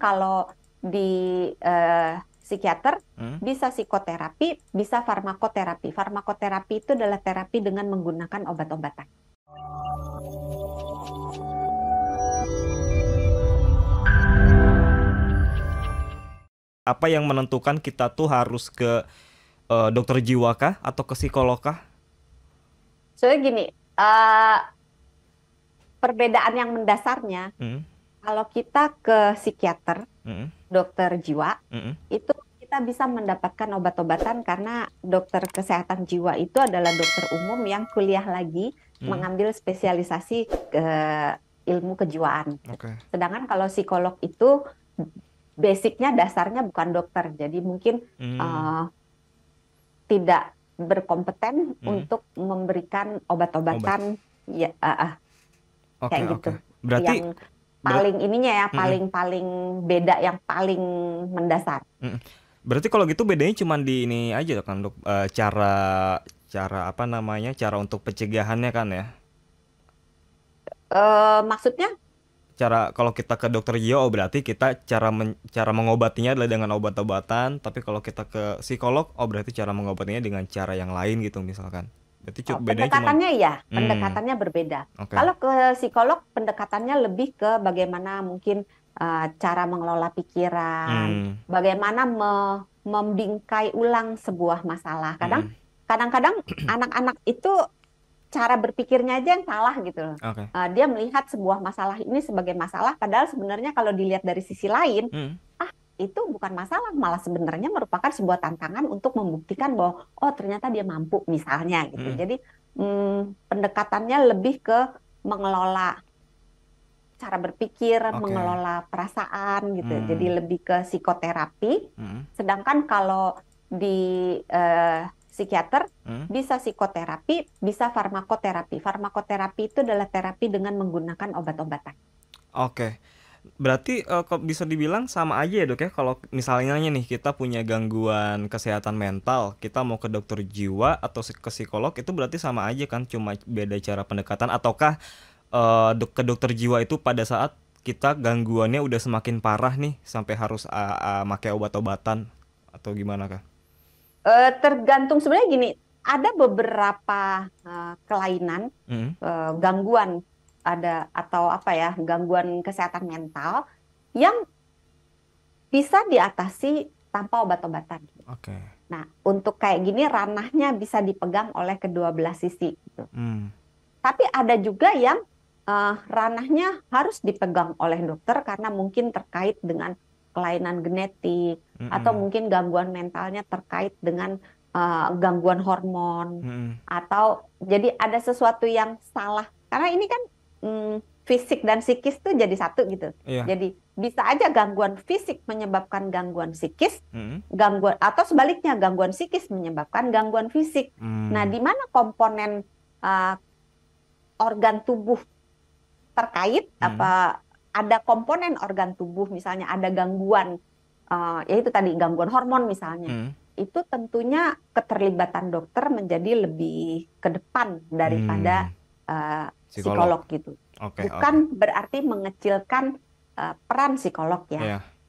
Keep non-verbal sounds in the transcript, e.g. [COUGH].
kalau di uh, psikiater, hmm? bisa psikoterapi, bisa farmakoterapi. Farmakoterapi itu adalah terapi dengan menggunakan obat-obatan. Apa yang menentukan kita tuh harus ke uh, dokter jiwa kah atau ke psikolog kah? Soalnya gini, uh, perbedaan yang mendasarnya hmm? kalau kita ke psikiater, mm-hmm. dokter jiwa, mm-hmm. itu kita bisa mendapatkan obat-obatan karena dokter kesehatan jiwa itu adalah dokter umum yang kuliah lagi mm-hmm. mengambil spesialisasi ke ilmu kejiwaan. Okay. Sedangkan kalau psikolog itu basicnya dasarnya bukan dokter, jadi mungkin mm-hmm. uh, tidak berkompeten mm-hmm. untuk memberikan obat-obatan Obat. ya uh, ah, uh, ah. okay, kayak gitu. Okay. Berarti yang paling ininya ya paling hmm. paling beda yang paling mendasar. Hmm. Berarti kalau gitu bedanya cuma di ini aja kan untuk uh, cara cara apa namanya cara untuk pencegahannya kan ya? Uh, maksudnya? Cara kalau kita ke dokter jiwa oh berarti kita cara men, cara mengobatinya adalah dengan obat-obatan, tapi kalau kita ke psikolog oh berarti cara mengobatinya dengan cara yang lain gitu misalkan. Berarti oh, pendekatannya cuma... ya, hmm. pendekatannya hmm. berbeda. Okay. Kalau ke psikolog pendekatannya lebih ke bagaimana mungkin uh, cara mengelola pikiran, hmm. bagaimana me membingkai ulang sebuah masalah. Kadang hmm. kadang-kadang [CLEARS THROAT] anak-anak itu cara berpikirnya aja yang salah gitu Okay. Uh, eh, dia melihat sebuah masalah ini sebagai masalah, padahal sebenarnya kalau dilihat dari sisi lain, hmm itu bukan masalah, malah sebenarnya merupakan sebuah tantangan untuk membuktikan bahwa oh ternyata dia mampu misalnya gitu. Hmm. Jadi hmm, pendekatannya lebih ke mengelola cara berpikir, okay. mengelola perasaan gitu. Hmm. Jadi lebih ke psikoterapi. Hmm. Sedangkan kalau di uh, psikiater hmm? bisa psikoterapi, bisa farmakoterapi. Farmakoterapi itu adalah terapi dengan menggunakan obat-obatan. Oke. Okay. Berarti uh, kok bisa dibilang sama aja ya dok ya kalau misalnya nih kita punya gangguan kesehatan mental, kita mau ke dokter jiwa atau ke psikolog itu berarti sama aja kan cuma beda cara pendekatan ataukah uh, ke dokter jiwa itu pada saat kita gangguannya udah semakin parah nih sampai harus uh, uh, pakai obat-obatan atau gimana kah? Uh, tergantung sebenarnya gini, ada beberapa uh, kelainan, mm. uh, gangguan ada atau apa ya gangguan kesehatan mental yang bisa diatasi tanpa obat-obatan. Oke. Okay. Nah untuk kayak gini ranahnya bisa dipegang oleh kedua belah sisi. Gitu. Hmm. Tapi ada juga yang uh, ranahnya harus dipegang oleh dokter karena mungkin terkait dengan kelainan genetik mm -mm. atau mungkin gangguan mentalnya terkait dengan uh, gangguan hormon mm -mm. atau jadi ada sesuatu yang salah karena ini kan mm, fisik dan psikis tuh jadi satu gitu. Iya. Jadi bisa aja gangguan fisik menyebabkan gangguan psikis, hmm. gangguan atau sebaliknya gangguan psikis menyebabkan gangguan fisik. Hmm. Nah, di mana komponen uh, organ tubuh terkait hmm. apa ada komponen organ tubuh misalnya ada gangguan uh, ah, yaitu tadi gangguan hormon misalnya. Hmm itu tentunya keterlibatan dokter menjadi lebih ke depan daripada hmm. uh, psikolog gitu. Okay, Bukan okay. berarti mengecilkan uh, peran psikolog ya. Yeah.